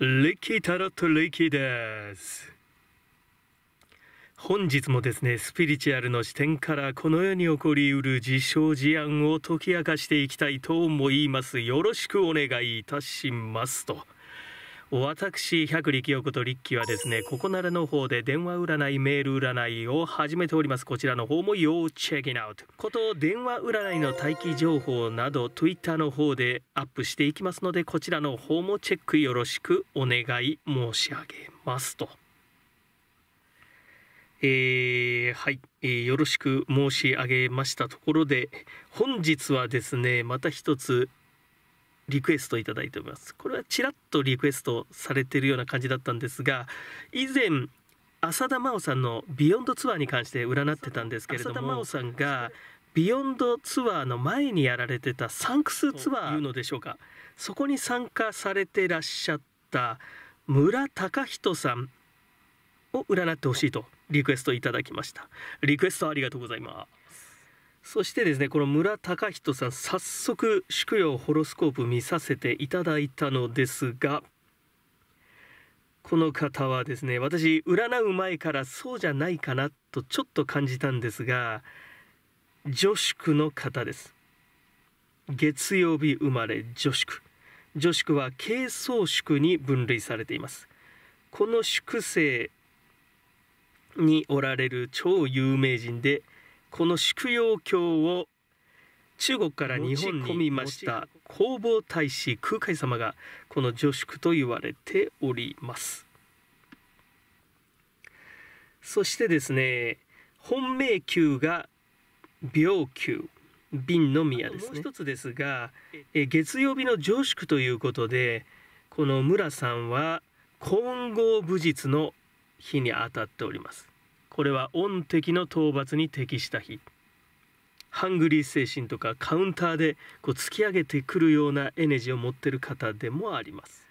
リッキータロットリッキーです本日もですねスピリチュアルの視点からこの世に起こりうる事象事案を解き明かしていきたいと思いますよろしくお願いいたしますと私百力陽子と力ーはですねここならの方で電話占いメール占いを始めておりますこちらの方も要チェックアウトこと電話占いの待機情報など Twitter の方でアップしていきますのでこちらの方もチェックよろしくお願い申し上げますとえー、はい、えー、よろしく申し上げましたところで本日はですねまた一つリクエストいただいておりますこれはちらっとリクエストされてるような感じだったんですが以前浅田真央さんの「ビヨンドツアー」に関して占ってたんですけれども浅田真央さんがビヨンドツアーの前にやられてたサンクスツアーというのでしょうかそこに参加されてらっしゃった村隆人さんを占ってほしいとリクエストいただきましたリクエストありがとうございますそしてですねこの村隆人さん早速「祝陽ホロスコープ」見させていただいたのですがこの方はですね私占う前からそうじゃないかなとちょっと感じたんですが女宿の方です月曜日生まれ女宿女宿は軽装宿に分類されていますこの宿生におられる超有名人で「この祝陽教を中国から日本に込みました弘法大師空海様がこの助宿と言われておりますそしてですね本命宮が病宮瓶の宮ですねもう一つですがえ月曜日の上宿ということでこの村さんは金剛武術の日に当たっておりますこれは恩敵の討伐に適した日ハングリー精神とかカウンターでこう突き上げてくるようなエネジーを持ってる方でもあります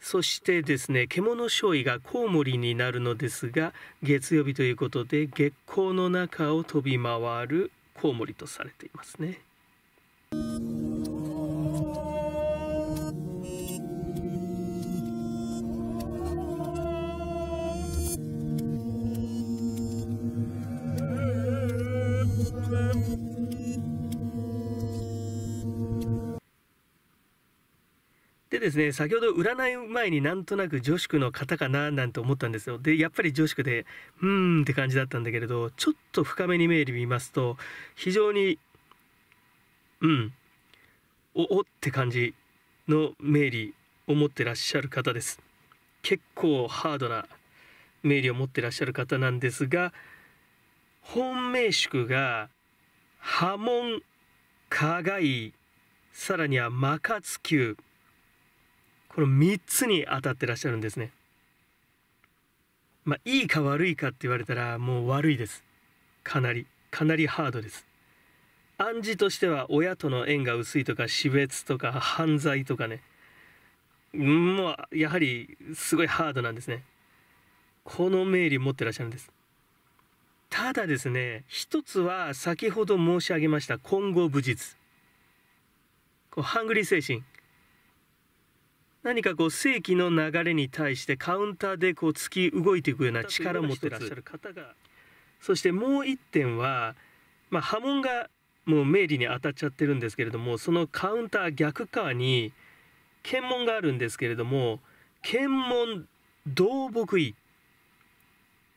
そしてですね獣将尉がコウモリになるのですが月曜日ということで月光の中を飛び回るコウモリとされていますね。ですね、先ほど占い前になんとなく女子区の方かななんて思ったんですよ。で、やっぱり女子区で、うーんって感じだったんだけれど、ちょっと深めにメール見ますと、非常に、うん、お、おって感じの名理を持ってらっしゃる方です。結構ハードな名理を持ってらっしゃる方なんですが、本命宿が波紋、加害、さらには摩活球。この3つに当たってらっしゃるんですね。まあ、いいか悪いかって言われたらもう悪いです。かなり、かなりハードです。暗示としては親との縁が薄いとか死別とか犯罪とかね。もうやはりすごいハードなんですね。この名理持ってらっしゃるんです。ただですね、一つは先ほど申し上げました混合武術。こうハングリー精神。何かこう世紀の流れに対してカウンターでこう突き動いていくような力を持ってらっしゃる方がそしてもう一点は、まあ、波紋がもう明理に当たっちゃってるんですけれどもそのカウンター逆側に検問があるんですけれども検問道木医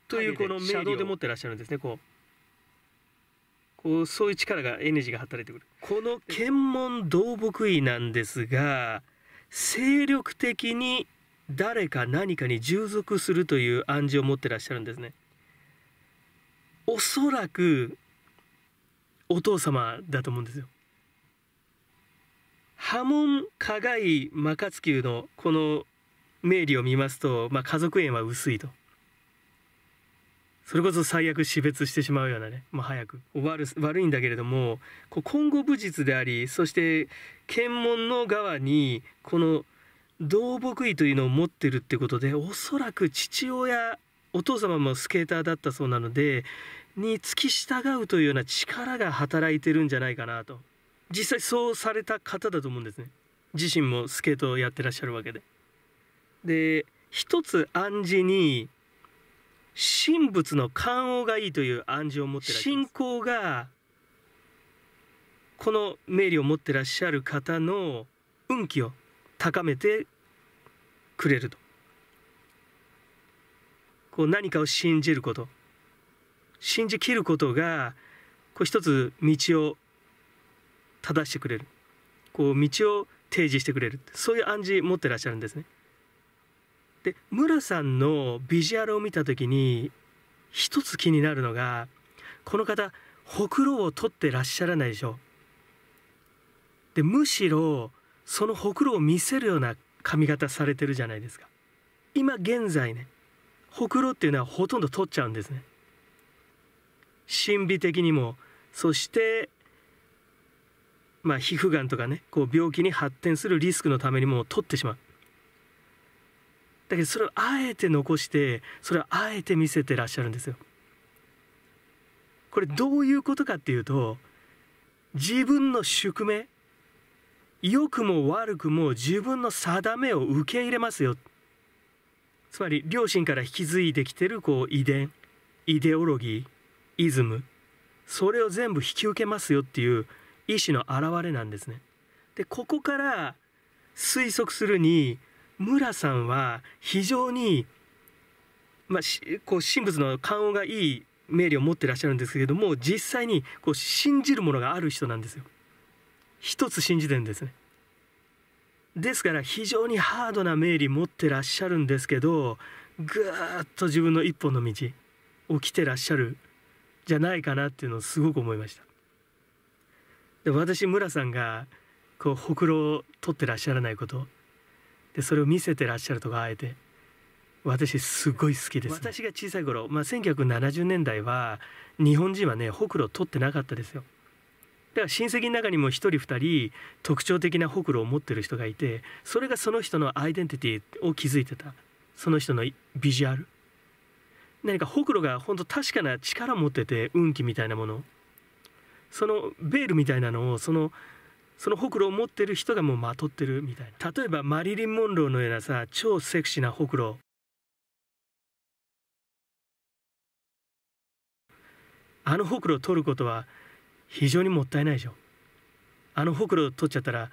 というこの明理で持ってらっしゃるんですねこうこうそういう力がエネルギーが働いてくるこの検問道木医なんですが。精力的に誰か何かに従属するという暗示を持ってらっしゃるんですね。おそらくお父様だと思うんですよ。波紋加害摩擦球のこの名利を見ますと、まあ、家族縁は薄いと。それこそ最悪死別してしまうようなね、まあ、早く悪悪いんだけれどもこう今後武術でありそして検問の側にこの動木医というのを持ってるってことでおそらく父親お父様もスケーターだったそうなのでに付き従うというような力が働いてるんじゃないかなと実際そうされた方だと思うんですね自身もスケートをやってらっしゃるわけで。で一つ暗示に神仏の勘王がいいという暗示を持ってらっしゃる信仰がこの名理を持ってらっしゃる方の運気を高めてくれるとこう何かを信じること信じきることがこう一つ道を正してくれるこう道を提示してくれるそういう暗示持ってらっしゃるんですね。で村さんのビジュアルを見た時に一つ気になるのがこの方ほくろを取ってらっしゃらないでしょでむしろそのほくろを見せるような髪型されてるじゃないですか今現在ねほくろっていうのはほとんど取っちゃうんですね神秘的にもそしてまあ皮膚がんとかねこう病気に発展するリスクのためにも取ってしまうだけどそれをあえて残してそれをあえて見せてらっしゃるんですよ。これどういうことかっていうと自分の宿命良くも悪くも自分の定めを受け入れますよつまり両親から引き継いできてるこう遺伝イデオロギーイズムそれを全部引き受けますよっていう意思の表れなんですね。でここから推測するに村さんは非常に、まあ、こう神仏の勘がいい名理を持ってらっしゃるんですけれども実際にこう信じるものがある人なんですよ。一つ信じてるんですね。ですから非常にハードな名理持ってらっしゃるんですけどぐーっと自分の一本の道起きてらっしゃるじゃないかなっていうのをすごく思いました。で私村さんがこうほくろを取ってらっしゃらないことでそれを見せてらっしゃるとかあえて私すごい好きです、ね、私が小さい頃、まあ、1970年代は日本人はねほくろ取ってなかったですよだから親戚の中にも1人2人特徴的なほくろを持ってる人がいてそれがその人のアイデンティティを築いてたその人のビジュアル何かほくろが本当確かな力持ってて運気みたいなものそのベールみたいなのをそのそのほくろを持ってる人がもうまとってるみたいな例えばマリリン・モンローのようなさ超セクシーなほくろあのほくろを取ることは非常にもったいないでしょあのほくろを取っちゃったら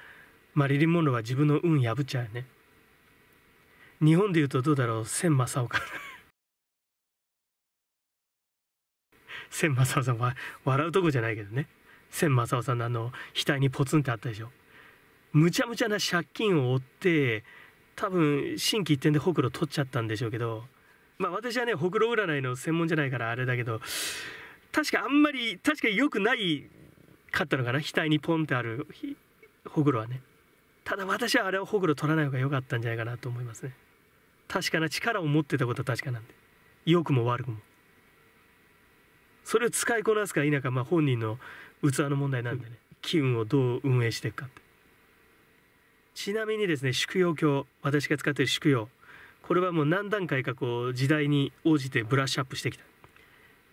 マリリン・モンローは自分の運破っちゃうよね日本でいうとどうだろう千正岡 千正岡さんは笑うとこじゃないけどね千正夫さんのあの額にポツンってあったでしょむちゃむちゃな借金を負って多分心機一転でほくろ取っちゃったんでしょうけどまあ私はねほくろ占いの専門じゃないからあれだけど確かあんまり確か良くないかったのかな額にポンってあるほくろはねただ私はあれはほくろ取らない方が良かったんじゃないかなと思いますね確かな力を持ってたことは確かなんで良くも悪くもそれを使いこなすか否か、まあ、本人の器の問題なんでね機運をどう運営していくかってちなみにですね祝養鏡私が使ってる祝養これはもう何段階かこう時代に応じてブラッシュアップしてきた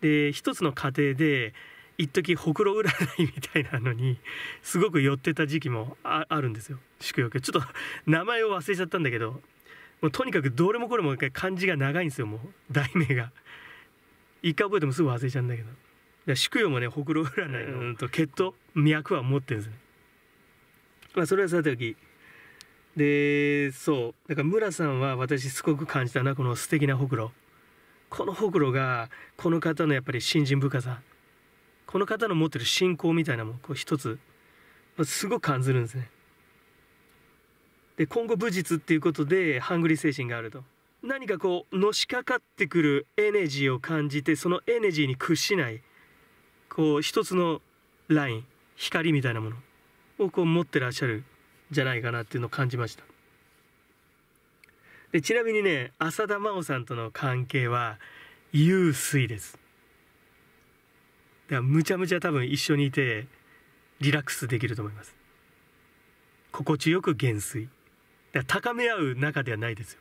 で一つの過程で一時ほくろ占いみたいなのにすごく寄ってた時期もあるんですよ祝養鏡ちょっと名前を忘れちゃったんだけどもうとにかくどれもこれも漢字が長いんですよもう題名が一回覚えてもすぐ忘れちゃうんだけど宿与もねほくろ占いの、うん、と血統脈は持ってるんですね、まあ、それはさておきでそうだから村さんは私すごく感じたなこの素敵なほくろこのほくろがこの方のやっぱり信心深さこの方の持ってる信仰みたいなもこう一つすごく感じるんですねで今後武術っていうことでハングリー精神があると何かこうのしかかってくるエネジーを感じてそのエネジーに屈しないこう一つのライン光みたいなものをこう持ってらっしゃるじゃないかなっていうのを感じましたでちなみにね浅田真央さんとの関係は有水ですむちゃむちゃ多分一緒にいてリラックスできると思います心地よく減衰高め合う中ではないですよ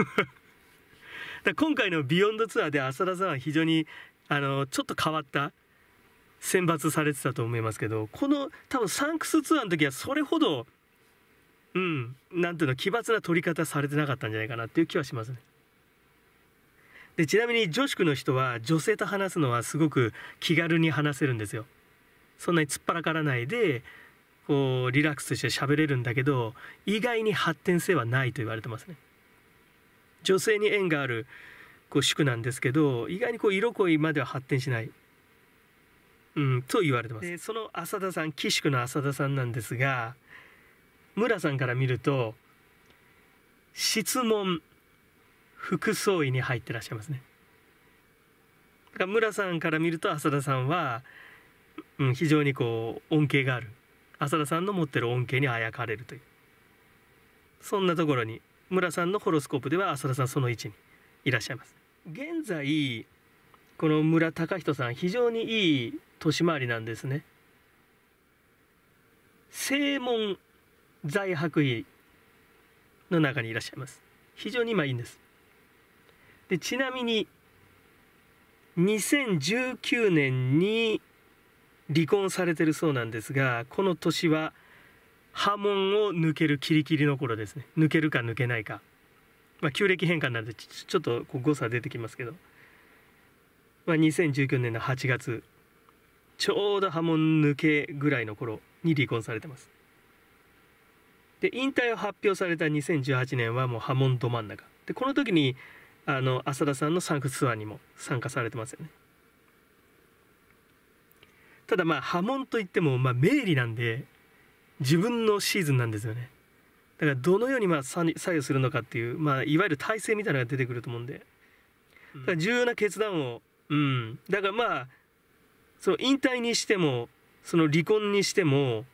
だ今回の「ビヨンドツアー」で浅田さんは非常にあのちょっと変わった選抜されてたと思いますけどこの多分サンクスツアーの時はそれほどうんなんていうの奇抜な取り方されてなかったんじゃないかなっていう気はしますね。でちなみに女子区の人は女性と話すのはすごく気軽に話せるんですよ。そんなに突っ張からないでこうリラックスして喋れるんだけど意外に発展性はないと言われてますね。女性に縁があるこう宿なんですけど意外にこう色恋までは発展しない、うん、と言われてますでその浅田さん寄宿の浅田さんなんですが村さんから見ると質問服装に入ってらっしゃいますねだから村さんから見ると浅田さんは、うん、非常にこう恩恵がある浅田さんの持ってる恩恵にあやかれるというそんなところに村さんのホロスコープでは浅田さんその位置にいらっしゃいます現在この村隆人さん非常にいい年回りなんですね正門在白衣の中にいらっしゃいます非常に今いいんですでちなみに2019年に離婚されてるそうなんですがこの年は「波紋を抜けるキリキリの頃ですね抜けるか抜けないか、まあ、旧暦変換なんでちょっとこう誤差出てきますけど、まあ、2019年の8月ちょうど波紋抜けぐらいの頃に離婚されてますで引退を発表された2018年はもう波紋ど真ん中でこの時にあの浅田さんのサンクスツアーにも参加されてますよねただまあ波紋といってもまあ名利なんで自分のシーズンなんですよねだからどのようにまあ作用するのかっていう、まあ、いわゆる体制みたいなのが出てくると思うんでだから重要な決断をうんだからまあその引退にしてもその離婚にしても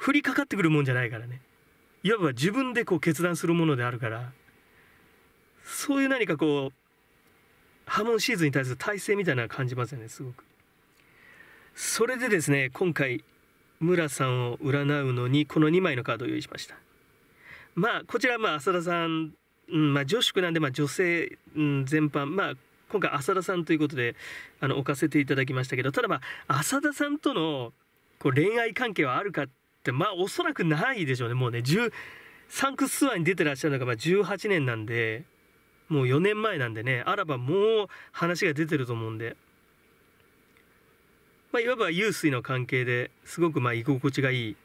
降りかかってくるもんじゃないからねいわば自分でこう決断するものであるからそういう何かこう波紋シーズンに対する体制みたいなの感じますよねすごく。それでですね今回村さんを占うのにこの2枚のカードを用意しましたまあこちらまあ浅田さん、うんまあ、女子なんでまあ女性、うん、全般まあ今回浅田さんということであの置かせていただきましたけどただまあ浅田さんとのこう恋愛関係はあるかってまあおそらくないでしょうねもうねサンクスワーに出てらっしゃるのがまあ18年なんでもう4年前なんでねあらばもう話が出てると思うんでまあ、いわば湧水の関係ですごくまあ居心地がいい、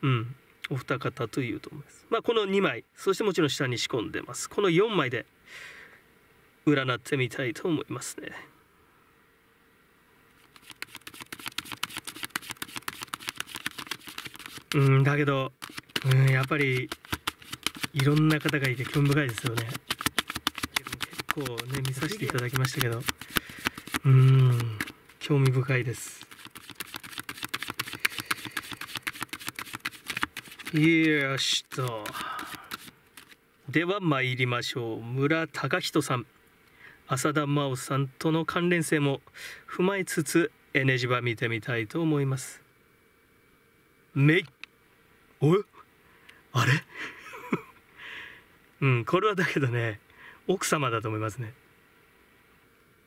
うん、お二方というと思います。まあ、この2枚、そしてもちろん下に仕込んでます。この4枚で占ってみたいと思いますね。うん、だけど、うん、やっぱりいろんな方がいて興味深いですよね。結構ね、見させていただきましたけど。うん。興味深いです。よしと。では参りましょう。村隆人さん、浅田真央さんとの関連性も踏まえつつ、エネジバ見てみたいと思います。めいおあれ うん、これはだけどね、奥様だと思いますね。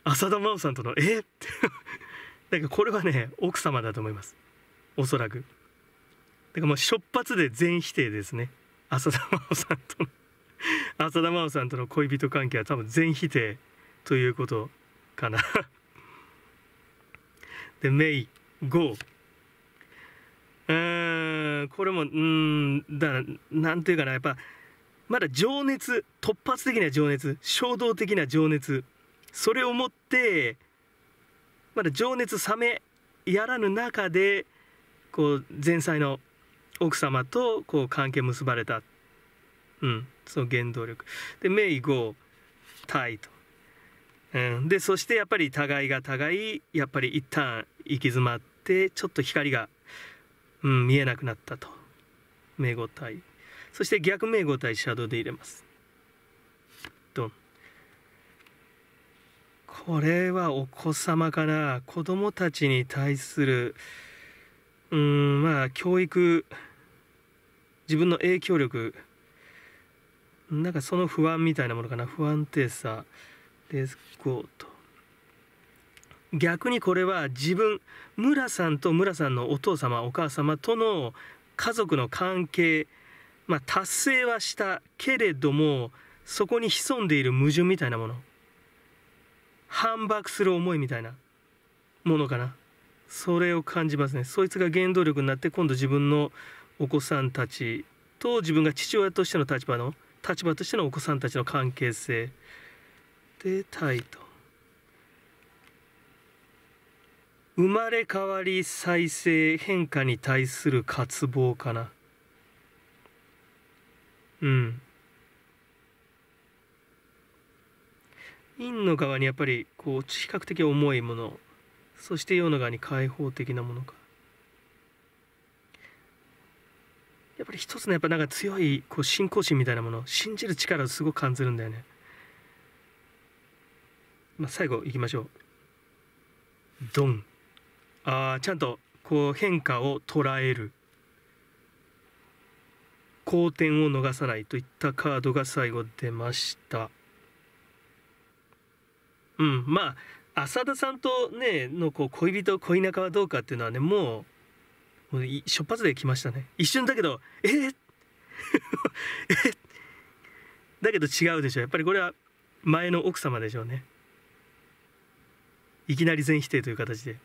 浅田真央さんとの「えっ?」てだからこれはね奥様だと思いますおそらくだからもう初っ発で全否定ですね浅田真央さんとの浅田真央さんとの恋人関係は多分全否定ということかなでメイゴーうんこれもうんだ何なんていうかなやっぱまだ情熱突発的な情熱衝動的な情熱それを持ってまだ情熱冷めやらぬ中でこう前妻の奥様とこう関係結ばれた、うん、その原動力で名医タイと、うん、でそしてやっぱり互いが互いやっぱり一旦行き詰まってちょっと光が、うん、見えなくなったと名号体そして逆名号体シャドウで入れますドンこれはお子様から子供たちに対する、うん、まあ、教育、自分の影響力、なんかその不安みたいなものかな、不安定さ、レスゴーと。逆にこれは自分、村さんと村さんのお父様、お母様との家族の関係、まあ、達成はしたけれども、そこに潜んでいる矛盾みたいなもの。反駁する思いみたいなものかなそれを感じますねそいつが原動力になって今度自分のお子さんたちと自分が父親としての立場の立場としてのお子さんたちの関係性でタイと生まれ変わり再生変化に対する渇望かなうん陰の側にやっぱりこう比較的重いものそして陽の側に開放的なものかやっぱり一つのやっぱなんか強いこう信仰心みたいなもの信じる力をすごく感じるんだよね、まあ、最後いきましょうドンあちゃんとこう変化を捉える好転を逃さないといったカードが最後出ました。うん、まあ浅田さんとねのこう恋人恋仲はどうかっていうのはねもうもう初発で来ましたね一瞬だけどえー、えだけど違うでしょやっぱりこれは前の奥様でしょうねいきなり全否定という形で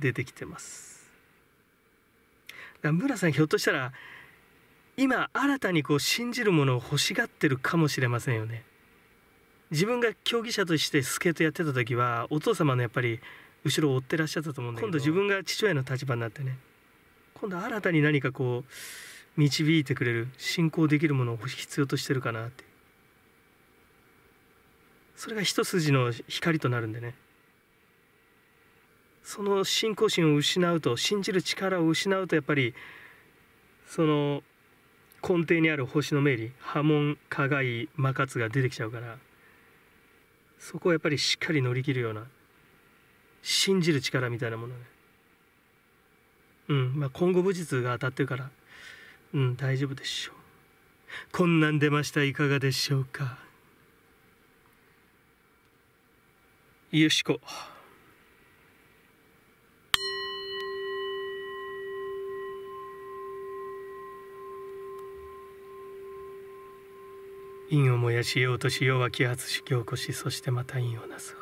出てきてます村さんひょっとしたら今新たにこう信じるものを欲しがってるかもしれませんよね自分が競技者としてスケートやってた時はお父様のやっぱり後ろを追ってらっしゃったと思うんだけど今度自分が父親の立場になってね今度新たに何かこう導いてくれる信仰できるものを必要としてるかなってそれが一筋の光となるんでねその信仰心を失うと信じる力を失うとやっぱりその根底にある星の命理波紋加害摩擦が出てきちゃうから。そこをやっぱりしっかり乗り切るような信じる力みたいなものねうんまあ今後武術が当たってるからうん大丈夫でしょうこんなん出ましたいかがでしょうかよしこ陰を燃やしようとしようは揮発し凝固しそしてまた陰をなす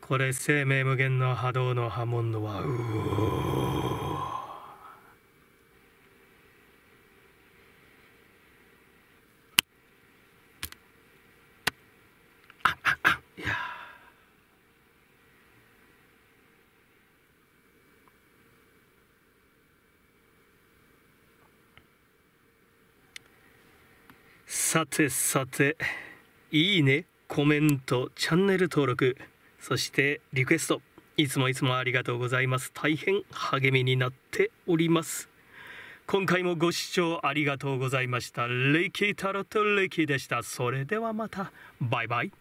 これ生命無限の波動の波紋の輪うおさてさていいねコメントチャンネル登録そしてリクエストいつもいつもありがとうございます大変励みになっております今回もご視聴ありがとうございましたレイキータロットレイキーでしたそれではまたバイバイ